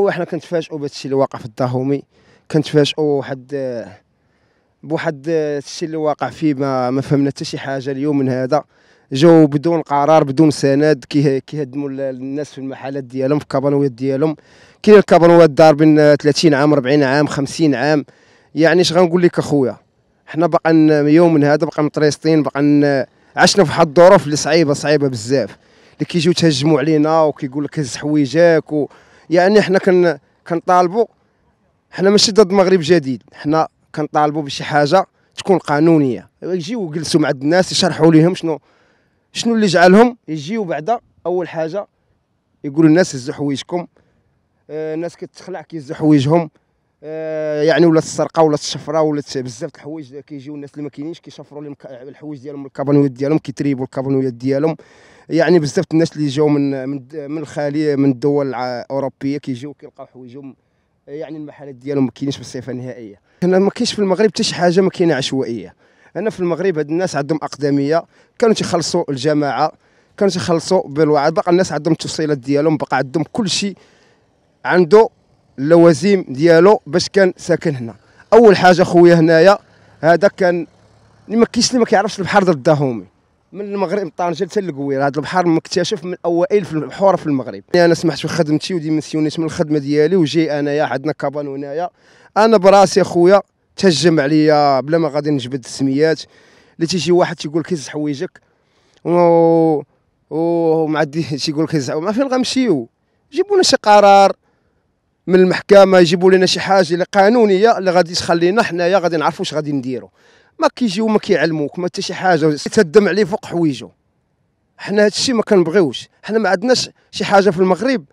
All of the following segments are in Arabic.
هو حنا كنتفاجئوا بهذا الشيء اللي واقع في الداهومي كنتفاجئوا واحد بواحد الشيء اللي واقع فيه ما, ما فهمنا حتى شي حاجه اليوم من هذا جاو بدون قرار بدون سند كيهدموا الناس في المحلات ديالهم في الكابانوات ديالهم كاين الكابانوات ضاربين 30 عام 40 عام 50 عام يعني اش غنقول لك اخويا حنا بقى يوم من هذا بقى مطريستين بقى عشنا في واحد الظروف اللي صعيبه صعيبه بزاف اللي كيجيو تهجموا علينا وكيقول لك هز حويجاك و... يعني حنا كن كنطالبوا حنا ماشي ضد مغرب جديد حنا كنطالبوا بشي حاجه تكون قانونيه يجيو يجلسوا مع الناس يشرحوا لهم شنو شنو اللي جعلهم يجيو بعدا اول حاجه يقولوا الناس هزوا حوايجكم آه الناس كتخلع كيهزوا حوايجهم آه يعني ولا السرقه ولا الشفره ولا بزاف د الحوايج كيجيو الناس اللي ما كاينينش كيشفروا لهم الحوايج ديالهم الكابانويات ديالهم كيتريبوا الكابانويات ديالهم يعني بزاف الناس اللي جاوا من من من الخليج من الدول الاوروبيه كيجيو كيلقاو حوايجهم يعني المحلات ديالهم ما كاينينش بصفه نهائيه هنا ما كاينش في المغرب حتى شي حاجه ما كاينه عشوائيه هنا في المغرب هاد الناس عندهم اقدميه كانوا تيخلصوا الجماعه كانوا تيخلصوا بالوعد بقى الناس عندهم التوصيلات ديالهم بقى عندهم كل شيء عنده اللوازم ديالو باش كان ساكن هنا اول حاجه خويا هنايا هذا كان اللي ما كاينش اللي ما كيعرفش البحر ضد الداهومي من المغرب طنجه حتى للقوير هذا البحر مكتشف من اوائل في البحور في المغرب يعني انا سمحت في خدمتي وديمسيونيت من الخدمه ديالي وجي انايا عندنا كابان هنايا انا براسي خويا تهجم عليا بلا ما غادي نجبد السميات اللي تيجي واحد تيقول لك هز حوايجك و معدي تيقول لك هز ما فين غنمشيو جيبوا لنا شي قرار من المحكمه يجيبوا لنا شي حاجه اللي قانونيه اللي غادي تخلينا حنايا غادي نعرفوا واش غادي نديروا ما كيجيو ما كيعلموك ما حتى شي حاجه تدم عليه فوق حويجو حنا هادشي ما كنبغيوش حنا ما عندناش شي حاجه في المغرب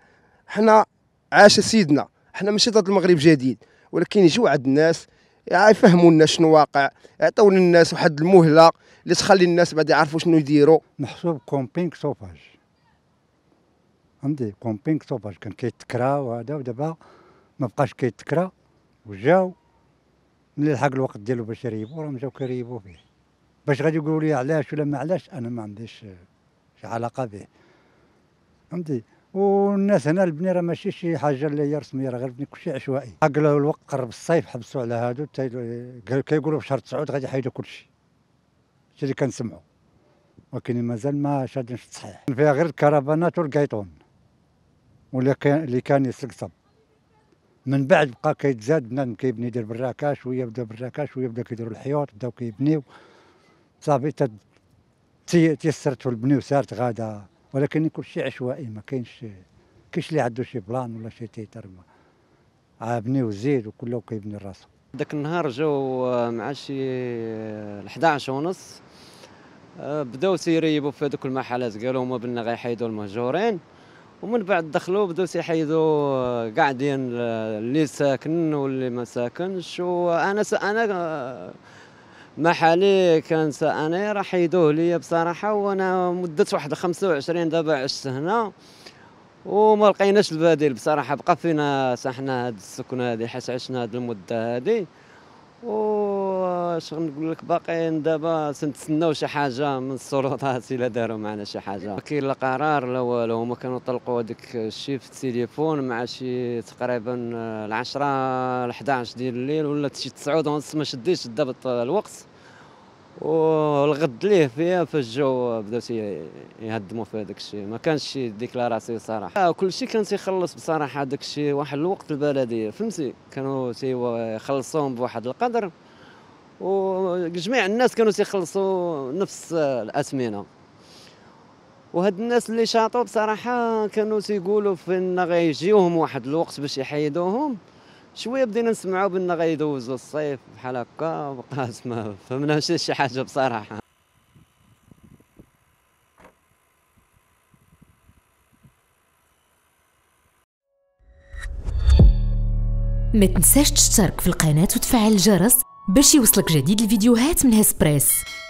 حنا عاش سيدنا حنا ماشي ضد المغرب جديد ولكن يجيو عند الناس يفهموا لنا شنو واقع يعطيو للناس واحد المهله اللي تخلي الناس بعد يعرفوا شنو يديروا محسوب كومبينغ سوفاج عندي كومبينغ سوفاج كان كيتكرا وهذا ودابا ما بقاش كيتكرا وجاو ملي لحق الوقت ديالو باش يريبو راهم جاو كيريبو فيه باش غادي يقولوا لي علاش ولا ما علاش انا ما عنديش آه، شي علاقه به فهمتي والناس هنا البني راه ماشي شي حاجه اللي هي رسميه راه غير بني كلشي عشوائي حق الوقت قرب الصيف حبسوا على هادو كيقولوا في شهر تسعود غادي يحيدوا كلشي هادشي اللي كنسمعوا ولكن مازال ما شادينش التصحيح فيها غير الكرفانات والكايطون واللي كان اللي كان يسلق صب من بعد بقى كيتزاد بنادم كيبني يدير براكه شويه بدا براكه شويه بدا كيديروا الحيوط بداو كيبنيو صافي تيسرت البنيو سارت غادا ولكن كلشي عشوائي ما كاينش كاينش اللي عنده شي بلان ولا شي تيتر ما بنيو زيد وكله كيبني راسو داك النهار جاو آه، مع شي 11 آه، ونص آه، بداو تيريبوا في هذوك المحلات قالوا هما بنا غيحيدوا المهجورين ومن بعد دخلوا بداو يحيدوا آه، قاعدين ديال آه، اللي ساكن واللي ما ساكنش وانا سا انا آه، محلي كان انا راه حيدوه ليا بصراحه وانا مده واحد 25 دابا عشت هنا وما لقيناش البديل بصراحه بقى فينا حنا هاد السكنه هذه حيت عشنا هاد المده هذه و اش نقول لك باقيين دابا تنتسناو شي حاجه من السلطات الا داروا معنا شي حاجه ما كاين لا قرار لا والو هما كانوا طلقوا هذاك الشيء في التليفون مع شي تقريبا آه، العشرة ل 11 ديال الليل ولا شي 9 ونص ما شديتش دابا الوقت والغد ليه فيها فاش جاو بداو يهدموا في هذاك الشيء ما كانش شي ديكلاراسيون صراحه آه، كل شيء كان تيخلص بصراحه هذاك الشيء واحد الوقت البلديه فهمتي كانوا تيخلصوهم بواحد القدر وجميع الناس كانوا تيخلصوا نفس الاثمنه وهاد الناس اللي شاطوا بصراحه كانوا تيقولوا فين غيجيوهم واحد الوقت باش يحيدوهم شويه بدينا نسمعوا بان غيدوزوا الصيف بحال هكا وبقات ما فهمناش شي حاجه بصراحه ما تنساش تشترك في القناه وتفعل الجرس باش يوصلك جديد الفيديوهات من هسبريس